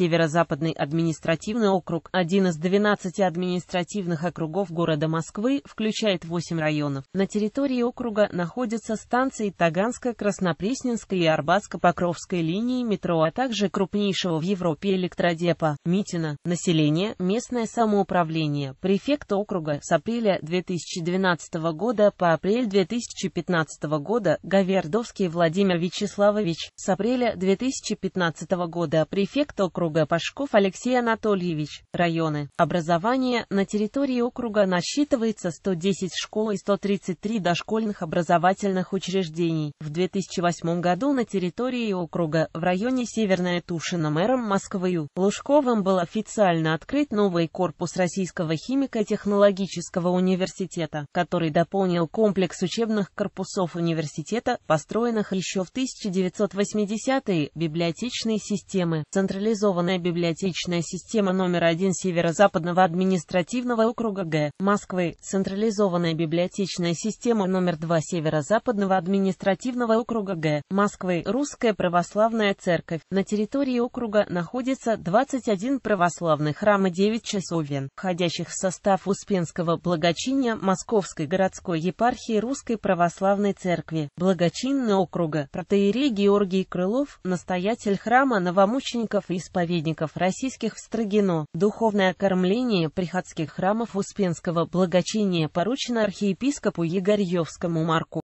Северо-Западный административный округ, один из 12 административных округов города Москвы, включает 8 районов. На территории округа находятся станции Таганская, Краснопресненская и Арбатско-Покровской линии метро, а также крупнейшего в Европе электродепа Митина. Население, местное самоуправление, префект округа с апреля 2012 года по апрель 2015 года Гавердовский Владимир Вячеславович с апреля 2015 года префект округа округа Пашков Алексей Анатольевич, районы. Образование на территории округа насчитывается 110 школ и 133 дошкольных образовательных учреждений. В 2008 году на территории округа в районе Северная Тушина мэром Москвы Лужковым был официально открыт новый корпус Российского химико-технологического университета, который дополнил комплекс учебных корпусов университета, построенных еще в 1980-е библиотечной системы, централизованной централизованная библиотечная система номер один Северо-Западного административного округа Г. Москвы, централизованная библиотечная система номер два Северо-Западного административного округа Г. Москвы, Русская православная церковь. На территории округа находится 21 православный храм и 9 часовен, входящих в состав Успенского благочиния Московской городской епархии Русской православной церкви, Благочинный округа, протеерей Георгий Крылов, настоятель храма новомучеников и исповедников проповедников российских в Строгино. Духовное кормление приходских храмов Успенского благочиния поручено архиепископу Егорьевскому Марку.